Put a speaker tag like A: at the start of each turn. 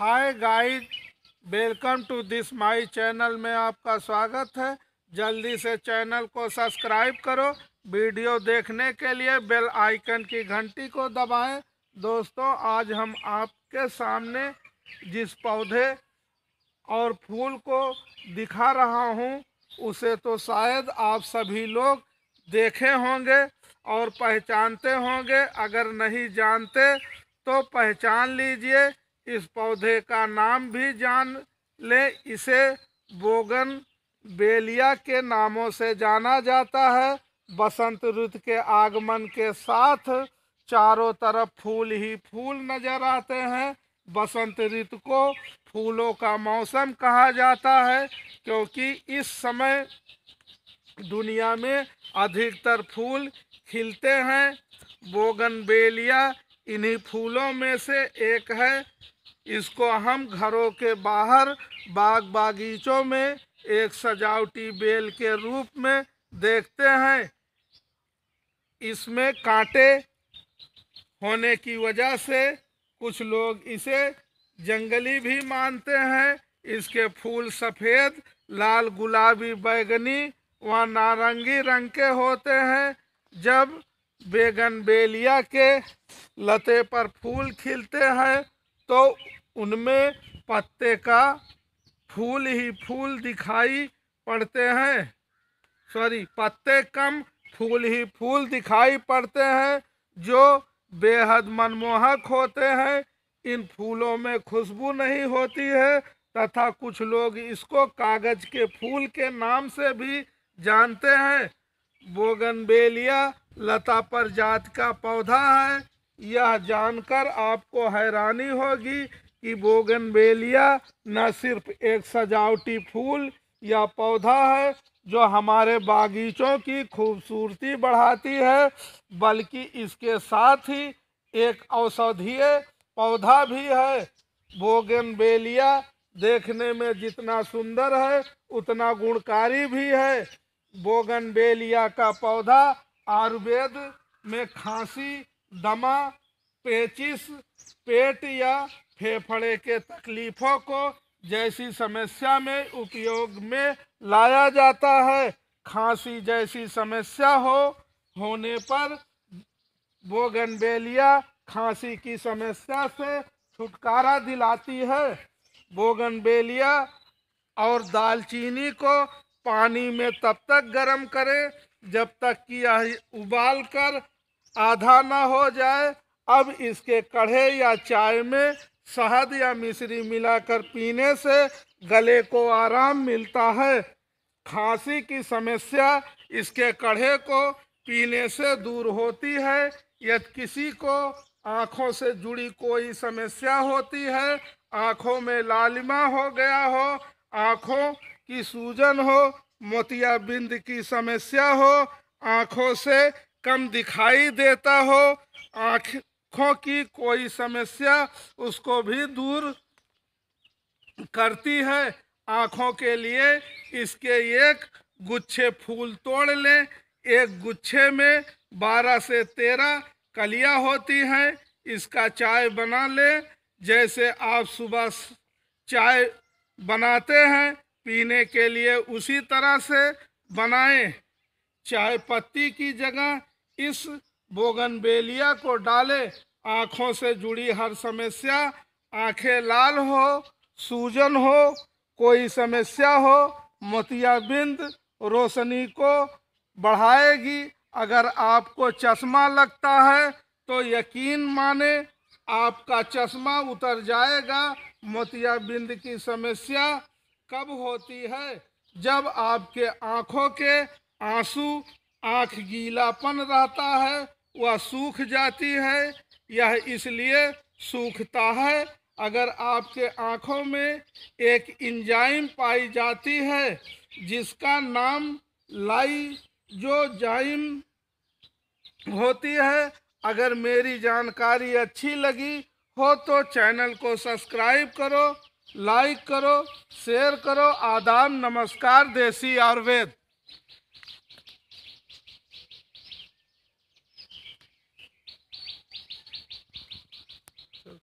A: hi guys welcome to this my channel में आपका स्वागत है जल्दी से चैनल को सब्सक्राइब करो वीडियो देखने के लिए बेल आइकन की घंटी को दबाएं दोस्तों आज हम आपके सामने जिस पौधे और फूल को दिखा रहा हूं उसे तो शायद आप सभी लोग देखे होंगे और पहचानते होंगे अगर नहीं जानते तो पहचान लीजिए इस पौधे का नाम भी जान लें इसे बोगन बेलिया के नामों से जाना जाता है बसंत ऋतु के आगमन के साथ चारों तरफ फूल ही फूल नजर आते हैं बसंत ऋतु को फूलों का मौसम कहा जाता है क्योंकि इस समय दुनिया में अधिकतर फूल खिलते हैं बोगनबेलिया इन्हीं फूलों में से एक है इसको हम घरों के बाहर बाग बागीचों में एक सजावटी बेल के रूप में देखते हैं इसमें कांटे होने की वजह से कुछ लोग इसे जंगली भी मानते हैं इसके फूल सफ़ेद लाल गुलाबी बैगनी व नारंगी रंग के होते हैं जब बेगन बेलिया के लते पर फूल खिलते हैं तो उनमें पत्ते का फूल ही फूल दिखाई पड़ते हैं सॉरी पत्ते कम फूल ही फूल दिखाई पड़ते हैं जो बेहद मनमोहक होते हैं इन फूलों में खुशबू नहीं होती है तथा कुछ लोग इसको कागज के फूल के नाम से भी जानते हैं बोगनबेलिया लता पर जात का पौधा है यह जानकर आपको हैरानी होगी कि बोगनबेलिया न सिर्फ एक सजावटी फूल या पौधा है जो हमारे बागीचों की खूबसूरती बढ़ाती है बल्कि इसके साथ ही एक औषधीय पौधा भी है बोगनबेलिया देखने में जितना सुंदर है उतना गुणकारी भी है बोगनबेलिया का पौधा आयुर्वेद में खांसी दमा पेचिस पेट या फेफड़े के तकलीफों को जैसी समस्या में उपयोग में लाया जाता है खांसी जैसी समस्या हो होने पर बोगनबेलिया खांसी की समस्या से छुटकारा दिलाती है बोगनबेलिया और दालचीनी को पानी में तब तक गर्म करें जब तक कि यह उबाल कर आधा ना हो जाए अब इसके कढ़े या चाय में शहद या मिश्री मिलाकर पीने से गले को आराम मिलता है खांसी की समस्या इसके कढ़े को पीने से दूर होती है यदि किसी को आँखों से जुड़ी कोई समस्या होती है आँखों में लालिमा हो गया हो आँखों की सूजन हो मोतियाबिंद की समस्या हो आँखों से कम दिखाई देता हो आँखों की कोई समस्या उसको भी दूर करती है आँखों के लिए इसके एक गुच्छे फूल तोड़ लें एक गुच्छे में बारह से तेरह कलियां होती हैं इसका चाय बना लें जैसे आप सुबह चाय बनाते हैं पीने के लिए उसी तरह से बनाएं चाय पत्ती की जगह इस बोगनबेलिया को डाले आँखों से जुड़ी हर समस्या आंखें लाल हो सूजन हो कोई समस्या हो मोतियाबिंद रोशनी को बढ़ाएगी अगर आपको चश्मा लगता है तो यकीन माने आपका चश्मा उतर जाएगा मोतियाबिंद की समस्या कब होती है जब आपके आँखों के आंसू आँख गीलापन रहता है वह सूख जाती है यह इसलिए सूखता है अगर आपके आँखों में एक इंजाइम पाई जाती है जिसका नाम लाई जो जाइम होती है अगर मेरी जानकारी अच्छी लगी हो तो चैनल को सब्सक्राइब करो लाइक करो शेयर करो आदाब नमस्कार देसी आयुर्वेद